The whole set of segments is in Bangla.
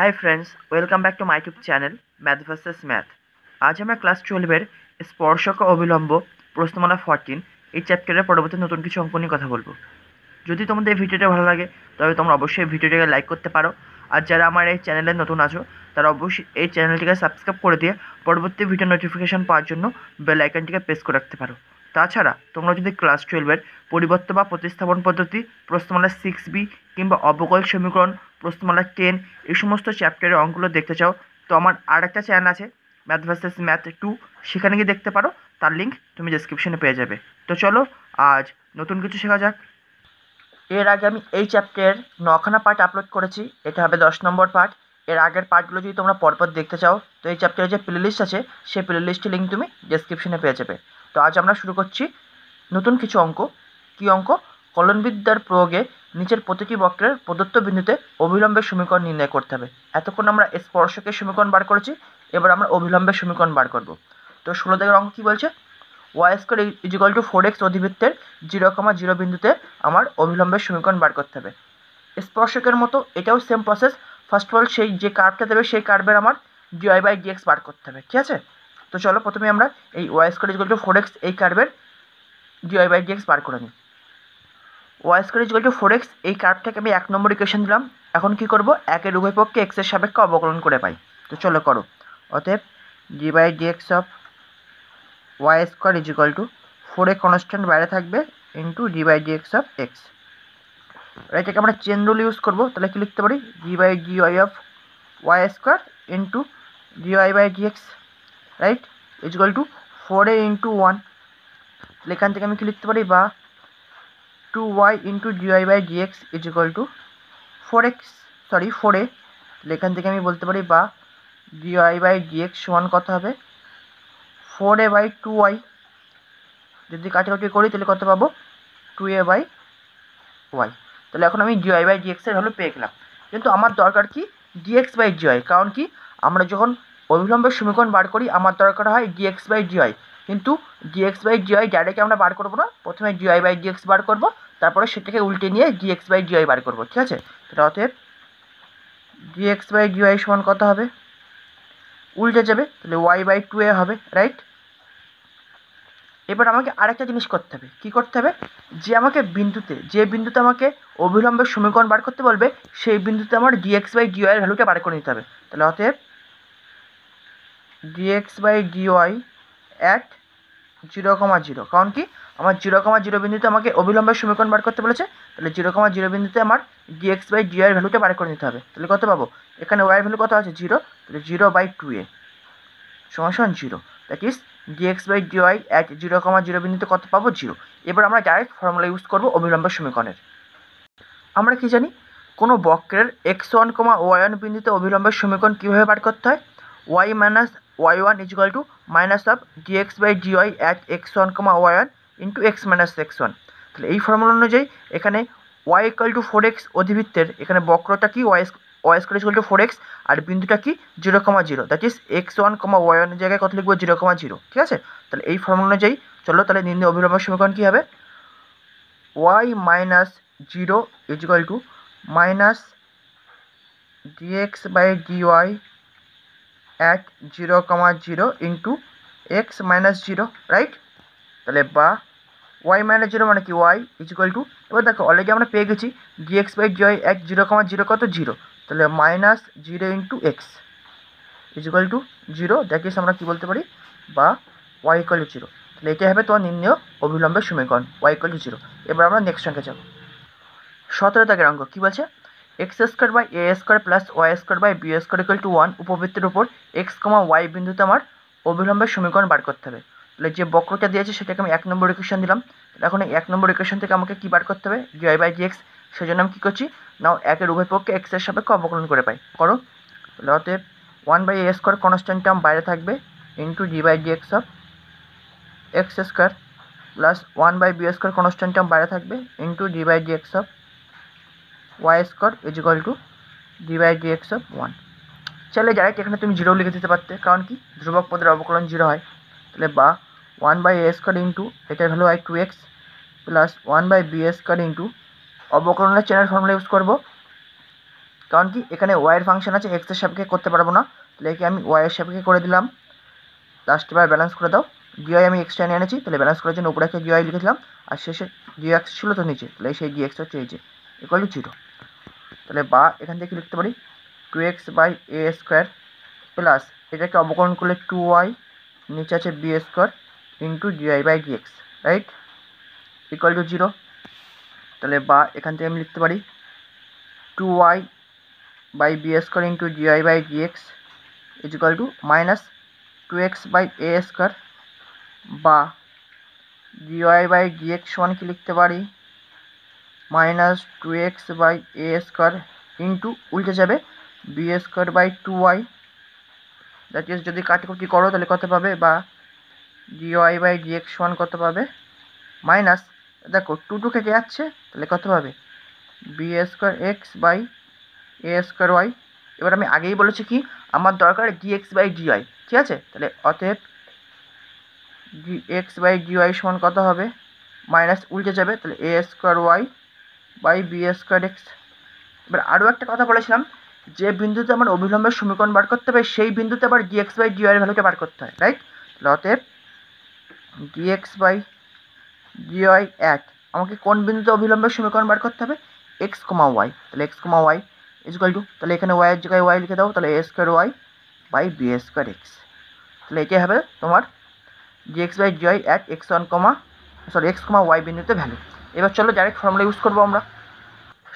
high friends welcome back to my YouTube channel math versus math আজ আমরা ক্লাস টুয়েলভের স্পর্শক অবিলম্ব প্রশ্নমালা ফরটিন এই চ্যাপ্টারের পরবর্তী নতুন কিছু অঙ্ক নিয়ে কথা বলবো যদি তোমাদের এই ভিডিওটা ভালো লাগে তবে তোমরা অবশ্যই ভিডিওটাকে লাইক করতে পারো আর যারা আমার এই চ্যানেলে নতুন আছো তারা অবশ্যই এই চ্যানেলটিকে সাবস্ক্রাইব করে দিয়ে পরবর্তী ভিডিও নোটিফিকেশান পাওয়ার জন্য বেল আইকনটিকে প্রেস করে রাখতে পারো তাছাড়া তোমরা যদি ক্লাস টুয়েলভের পরিবর্তন বা প্রতিস্থাপন পদ্ধতি প্রশ্নমালা সিক্স বি কিংবা অবকল সমীকরণ প্রশ্নমালা টেন এই সমস্ত চ্যাপ্টারের অঙ্কগুলো দেখতে চাও তো আমার আর একটা চ্যানেল আছে ম্যাথ ভার্সেস ম্যাথ টু সেখানে গিয়ে দেখতে পারো তার লিঙ্ক তুমি ডিসক্রিপশনে পেয়ে যাবে তো চলো আজ নতুন কিছু শেখা যাক এর আগে আমি এই চ্যাপ্টারের নখানা পার্ট আপলোড করেছি এটা হবে দশ নম্বর পার্ট এর আগের পার্টগুলো যদি তোমরা পরপর দেখতে চাও তো এই চ্যাপ্টারের যে প্লেলিস্ট আছে সেই প্লেলিস্টের লিঙ্ক তুমি ডেসক্রিপশনে পেয়ে যাবে তো আজ আমরা শুরু করছি নতুন কিছু অঙ্ক কী অঙ্ক কলনবিদ্যার প্রয়োগে নিচের প্রতিটি বক্রের প্রদত্ত বিন্দুতে অবিলম্বের সমীকরণ নির্ণয় করতে হবে এতক্ষণ আমরা স্পর্শকের সমীকরণ বার করেছি এবার আমরা অবিলম্বের সমীকরণ বার করব তো ষোলো দিকের অঙ্ক কী বলছে Y square is equal to four x অধিবৃত্তের জিরো কমা জিরো বিন্দুতে আমার অবিলম্বের সমীকরণ বার করতে হবে স্পর্শকের মতো এটাও same process first of all সেই যে কার্ভটা দেবে সেই কার্ভের আমার ডিওয়াই বাই ডিএক্স বার করতে হবে ঠিক আছে তো চলো প্রথমে আমরা এই Y square is equal to four X এই কার্ভের ডিওয়াই বাই ডিএক্স বার করে নিই Y square is to four X এই থেকে আমি এক নম্বর ইকুয়েশন দিলাম এখন কি করব একের উভয় পক্ষে এক্সের সাপেক্ষে অবকলন করে পাই তো চলো করো অতএব d by d x of y square is equal to four a constant বাইরে থাকবে into d by d x of x এটাকে আমরা চেন রুল ইউজ করবো তাহলে কি লিখতে পারি d by d y of y square into d y by d x right is equal to four a into one এখান থেকে আমি কি লিখতে পারি বা 2y into dy by dx is equal to four x sorry four a এখান থেকে আমি বলতে পারি বা ডিওয়াই বাই ডিএক্স সমান কত হবে four a by two y যদি কাটাকাটি করি তাহলে কত পাবো টু এ বাই ওয়াই তাহলে এখন আমি ডিওয়াই বাই এর ভ্যালু পেয়ে গেলাম কিন্তু আমার দরকার কি ডিএক্স বাই ডিওয়াই কারণ কি আমরা যখন অবিলম্বের সমীকরণ বার করি আমার দরকার হয় ডিএক্স বাই ডিওয়াই কিন্তু ডিএক্স বাই জিআই ডাইরেক্ট আমরা বার করবো না প্রথমে জিআই বাই ডিএক্স বার করবো তারপরে সেটাকে উল্টে নিয়ে ডিএক্স বাই জিআই বার করবো ঠিক আছে তাহলে অতএব ডিএক্স বাই জিআই সমান কত হবে উল্টে যাবে তাহলে ওয়াই বাই টু এ হবে রাইট এবার আমাকে আরেকটা জিনিস করতে হবে কি করতে হবে যে আমাকে বিন্দুতে যে বিন্দুতে আমাকে অবিলম্বের সমীকরণ বার করতে বলবে সেই বিন্দুতে আমার ডিএক্স বাই ডিওয়াই এর ভ্যালুটা বার করে নিতে হবে তাহলে অতএব dx by dy at zero comma zero কারণ কি আমার জিরো কমা জিরো বিন্দুতে আমাকে অবিলম্বের সমীকরণ বার করতে বলেছে তাহলে জিরো কমা জিরো বিন্দুতে আমার ডিএক্স বাই ডিআর ভ্যালুটা বার করে নিতে হবে তাহলে কত পাবো এখানে ওয়াই ভ্যালু কত আছে জিরো তাহলে জিরো বাই টু এ সমান zero that is dx by dy at zero comma zero বিন্দুতে কত পাবো জিরো এবার আমরা ডাইরেক্ট ফর্মুলা ইউজ করবো অবিলম্বের সমীকরণের আমরা কি জানি কোনো বক্রের x one comma y one বিন্দুতে অবিলম্বের সমীকরণ কীভাবে বার করতে হয় y minus y one is equal to minus of d x by d y at x one comma y one into x minus x one তাহলে এই ফর্মুলা অনুযায়ী এখানে y equal to four x অধিবৃত্তের এখানে বক্রটা কি y y square equal to four x আর বিন্দুটা কি zero comma zero that is x one comma y ওয়ানের জায়গায় কত লিখবো জিরো কমা জিরো ঠিক আছে তাহলে এই ফর্মুলা অনুযায়ী চলো তাহলে নিম্ন অভিলম্ব সমীকরণ কী হবে y minus zero is equal to minus dx by dy এক zero comma zero into x minus zero right তাহলে বা ওয়াই মাইনাস জিরো মানে কি ওয়াই ইজিক্যাল টু এবার দেখো অলরেডি আমরা পেয়ে গেছি d x by d y এক জিরো কমা জিরো কত জিরো তাহলে minus zero into x is equal to zero that is আমরা কী বলতে পারি বা ওয়াই ইকুয়াল টু জিরো তাহলে এটাই হবে তোমার নিম্নীয় অবিলম্বে সমীকরণ ওয়াই ইকুয়াল টু জিরো এবার আমরা নেক্সট অঙ্কে যাবো সতেরো দাগের অঙ্ক কী বলছে x square by a square plus y square by b square equal to one উপবৃত্তের উপর এক্স কমা ওয়াই বিন্দুতে আমার অবিলম্বে সমীকরণ বার করতে হবে তাহলে যে বক্রটা দিয়েছে সেটাকে আমি এক নম্বর ইকুয়েশন দিলাম এখন এক নম্বর ইকুয়েশন থেকে আমাকে কী বার করতে হবে ডিওয়াই বাই জি এক্স সেই জন্য আমি কী করছি নাও একের উভয় পক্ষে এক্সের সাপেক্ষে অবকলন করে পাই করো অতএব one by a square constant term বাইরে থাকবে into d by x of x square plus one by b square constant term বাইরে থাকবে into d by x of y square is equal to d by d x of one চাইলে ডাইরেক্ট এখানে তুমি জিরো লিখে দিতে পারতে কারণ কি ধ্রুবক পদের অবকলন জিরো হয় তাহলে বা one by a square into এটার ভ্যালু হয় two x plus one by b square into অবকলনের চেনার ফর্মুলা ইউজ করবো কারণ কি এখানে ওয়াইয়ের ফাংশন আছে এক্সের সাপেক্ষে করতে পারবো না তাহলে একে আমি ওয়াইয়ের সাপেক্ষে করে দিলাম লাস্টে বার ব্যালেন্স করে দাও ডিওয়াই আমি এক্সট্রা নিয়ে এনেছি তাহলে ব্যালেন্স করার জন্য উপরে একটা ডিওয়াই লিখেছিলাম আর শেষে ডিএক্স ছিল তো নিচে তাহলে সেই ডিএক্স হচ্ছে এই যে ইকুয়াল টু জিরো তাহলে বা এখান থেকে লিখতে পারি two x by a square plus এটাকে অবকরণ করলে টু ওয়াই নিচে আছে b square into i by dx right equal to zero তাহলে বা এখান থেকে আমি লিখতে পারি two y by b square into i by dx is equal to minus two x by a square বা ওয়াই বাই ডিএক্স ওয়ান কি লিখতে পারি minus two x by a square into উল্টে যাবে B square by two y that is যদি কাটাকুটি করো তাহলে কত পাবে বা d y by x one কত পাবে মাইনাস দেখো টু টু কেটে যাচ্ছে তাহলে কত পাবে b square x by a square y এবার আমি আগেই বলেছি কি আমার দরকার ডিএক্স বাই ওয়াই ঠিক আছে তাহলে অতএব ডি এক্স বাই ডিওয়াই সমান কত হবে মাইনাস উল্টে যাবে তাহলে a square y by b square x এবার আরও একটা কথা বলেছিলাম যে বিন্দুতে আমার অবিলম্বের সমীকরণ বার করতে হবে সেই বিন্দুতে আবার ডিএক্স বাই ডিওয়াই ভ্যালুকে বার করতে হয় রাইট লতের ডিএক্স বাই ডিওয়াই এক আমাকে কোন বিন্দুতে অবিলম্বের সমীকরণ বার করতে হবে এক্স কমা ওয়াই তাহলে x comma y is two তাহলে এখানে ওয়াই এর জায়গায় ওয়াই লিখে দাও তাহলে a square y by b square x তাহলে এটাই হবে তোমার ডিএক্স বাই ডিওয়াই এক x one comma sorry x comma y বিন্দুতে ভ্যালু এবার চলো ডাইরেক্ট ফর্মুলা ইউজ করবো আমরা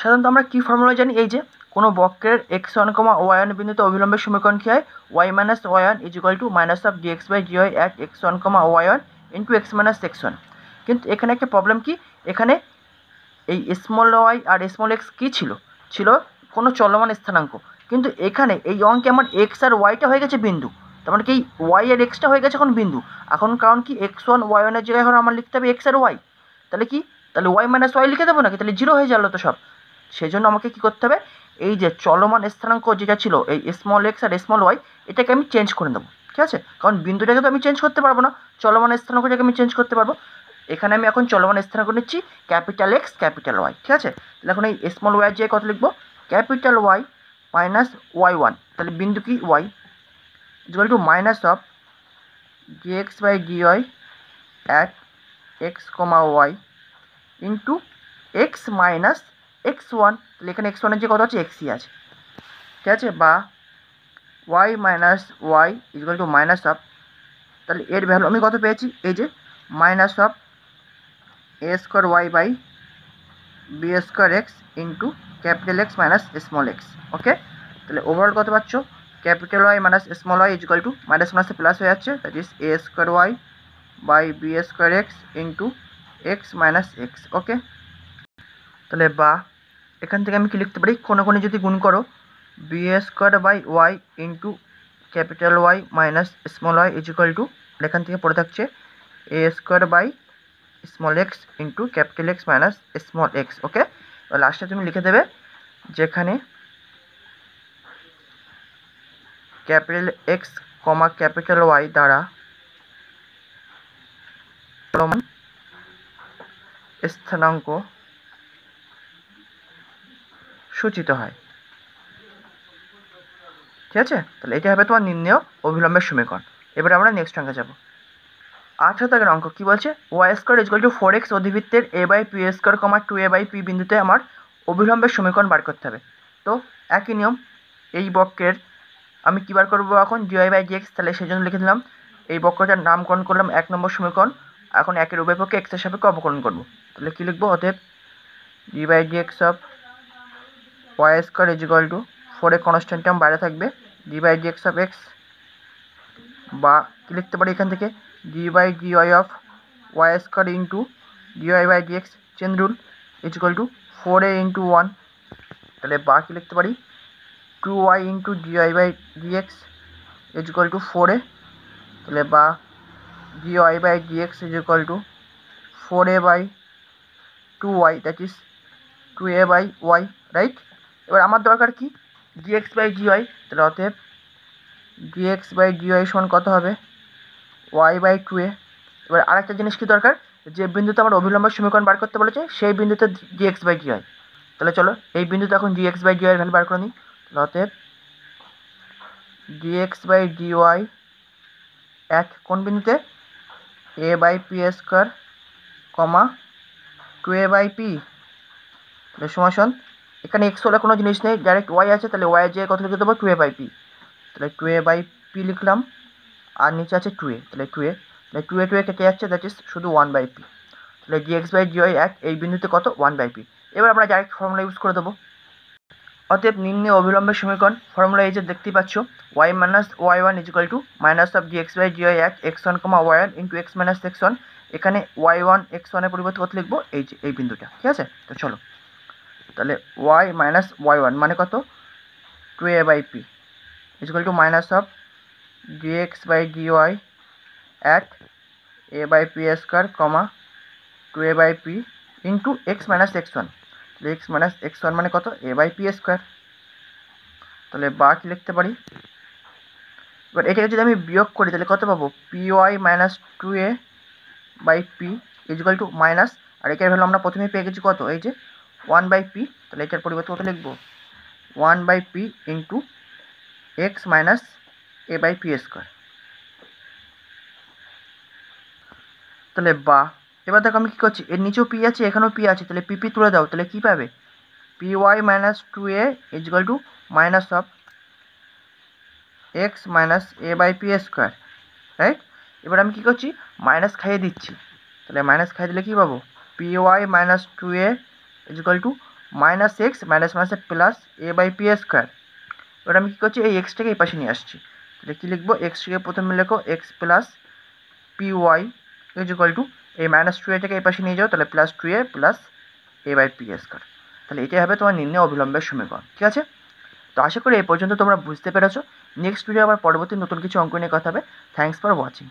সাধারণত আমরা কী ফর্মুলা জানি এই যে কোনো বক্রের এক্স ওয়ান কমা ওয়ান বিন্দুতে অবিলম্বের সমীকরণ কী হয় y minus one is equal to minus of dx by d y at x one comma one into x minus x one কিন্তু এখানে একটা প্রবলেম কি এখানে এই স্মল ওয়াই আর স্মল এক্স কী ছিল ছিল কোনো চলমান স্থানাঙ্ক কিন্তু এখানে এই অঙ্কে আমার এক্স আর ওয়াইটা হয়ে গেছে বিন্দু তার মানে কি ওয়াই আর এক্সটা হয়ে গেছে এখন বিন্দু এখন কারণ কি এক্স ওয়ান ওয়াই ওয়ানের জায়গায় এখন আমার লিখতে হবে এক্স আর ওয়াই তাহলে কি তাহলে ওয়াই মাইনাস ওয়াই লিখে দেবো নাকি তাহলে জিরো হয়ে গেল তো সব সেই জন্য আমাকে কী করতে হবে এই যে চলমান স্থানাঙ্ক যেটা ছিল এই স্মল এক্স আর স্মল ওয়াই এটাকে আমি চেঞ্জ করে দেবো ঠিক আছে কারণ বিন্দুটাকে তো আমি চেঞ্জ করতে পারবো না চলমান স্থানাঙ্কটাকে আমি চেঞ্জ করতে পারবো এখানে আমি এখন চলমান স্থানাঙ্ক নিচ্ছি ক্যাপিটাল এক্স ক্যাপিটাল ওয়াই ঠিক আছে তাহলে এখন এই স্মল ওয়াই যে কত লিখবো capital y minus y one তাহলে বিন্দু কি y equal to minus of d x by d y at x comma y into x minus x one তাহলে এখানে এক্স ওয়ানের যে কত আছে এক্সই আছে ঠিক আছে বা y minus y is equal to minus of তাহলে এর ভ্যালু আমি কত পেয়েছি এই যে minus of a square y by b square x into capital x minus small x okay তাহলে ওভারঅল কত পাচ্ছ capital y minus small y is equal to minus মাইনাসে প্লাস হয়ে যাচ্ছে that is a square y by b square x into x minus x okay তাহলে বা এখান থেকে আমি কি লিখতে পারি কোনো কোনো যদি গুণ করো b square by y into capital y minus small y is two এখান থেকে পড়ে থাকছে a square by small x into capital x minus small x okay লাস্টে তুমি লিখে দেবে যেখানে capital x comma capital y দ্বারা প্রমাণ স্থলাঙ্ক সূচিত হয় ঠিক আছে তাহলে এটা হবে তোমার নির্ণেয় অভিলম্বের সমীকরণ এবারে আমরা নেক্সট অঙ্কে যাব আঠারো দাগের অঙ্ক কী বলছে Y square is equal to four x অধিবৃত্তের a by p square comma two a by p বিন্দুতে আমার অভিলম্বের সমীকরণ বার করতে হবে তো একই নিয়ম এই বক্রের আমি কী বার করবো এখন ডিওয়াই বাই ডিএক্স তাহলে সেই জন্য লিখে দিলাম এই বক্রটার নামকরণ করলাম এক নম্বর সমীকরণ এখন একের উভয় পক্ষে এক্সের সাপেক্ষে অবকলন করব তাহলে কী লিখবো অতএব d by d x of y square is equal to ফোরে কনস্ট্যান্ট টার্ম বাইরে থাকবে d by d x of x বা কী লিখতে পারি এখান থেকে d by d y of y square into d y by d x chain rule is equal to four a into one তাহলে বা কী লিখতে পারি two y into d y by d x is equal to four এ তাহলে বা dy by dx is equal to 4a by 2y that is 2a by y right এবার আমার দরকার কি dx by dy তাহলে অতএব dx by dy সমান কত হবে y by 2a এবার আরেকটা জিনিস কি দরকার যে বিন্দুতে আমার অভিলম্ব সমীকরণ বার করতে বলেছে সেই বিন্দুতে dx by dy তাহলে চলো এই বিন্দুতে এখন dx by dy এর ভ্যালু বার করে নিই তাহলে অতএব dx by dy এক কোন বিন্দুতে a by p square comma two a by p সমাসন এখানে এক্স হলে কোনো জিনিস নেই ডাইরেক্ট ওয়াই আছে তাহলে ওয়াই যে কত লিখে দেবো টু এ বাই পি তাহলে টু এ বাই পি লিখলাম আর নিচে আছে টু এ তাহলে টু এ তাহলে টু এ টু এ কেটে যাচ্ছে দ্যাট ইজ শুধু ওয়ান বাই পি তাহলে g x by g y এক এই বিন্দুতে কত ওয়ান বাই পি এবার আমরা ডাইরেক্ট ফর্মুলা ইউজ করে দেবো অতএব নিম্নে অবিলম্বের সমীকরণ ফর্মুলা এই যে দেখতে পাচ্ছ y minus y one is equal to minus of d x y d y এক x one comma y one into x minus x one এখানে ওয়াই ওয়ান এক্স ওয়ানের পরিবর্তে কত লিখবো এই যে এই বিন্দুটা ঠিক আছে তো চলো তাহলে ওয়াই মাইনাস ওয়াই ওয়ান মানে কত two a by p is equal to minus of d x by d y at a by p square comma two a by p into x minus x one x minus x one মানে কত এ বাই পি স্কোয়ার তাহলে বা কি লিখতে পারি এবার এটাকে যদি আমি বিয়োগ করি তাহলে কত পাবো p y minus two a by p equal to minus আর এটার ভ্যালু আমরা প্রথমেই পেয়ে গেছি কত এই যে ওয়ান বাই পি তাহলে এটার পরিবর্তে কত লিখবো one by p into x minus a by p square তাহলে বা এবার দেখো আমি কী করছি এর নিচেও পি আছে এখানেও পি আছে তাহলে পিপি তুলে দাও তাহলে কী পাবে p y minus two a is equal to minus of x minus a by p square right এবার আমি কী করছি মাইনাস খাইয়ে দিচ্ছি তাহলে মাইনাস খাইয়ে দিলে কী পাবো p y minus two a is equal to minus x minus minus plus a by p square এবার আমি কী করছি এই এক্সটাকে এই পাশে নিয়ে আসছি তাহলে কী লিখবো এক্সটাকে প্রথমে লেখো x plus p y is equal to এই মাইনাস টু এটাকে এই পাশে নিয়ে যাও তাহলে plus two a plus a by p square তাহলে এটাই হবে তোমার নির্ণয় অবিলম্বের সমীকরণ ঠিক আছে তো আশা করি এই পর্যন্ত তোমরা বুঝতে পেরেছো নেক্সট ভিডিও আবার পরবর্তী নতুন কিছু অঙ্ক নিয়ে কথা হবে থ্যাংকস ফর ওয়াচিং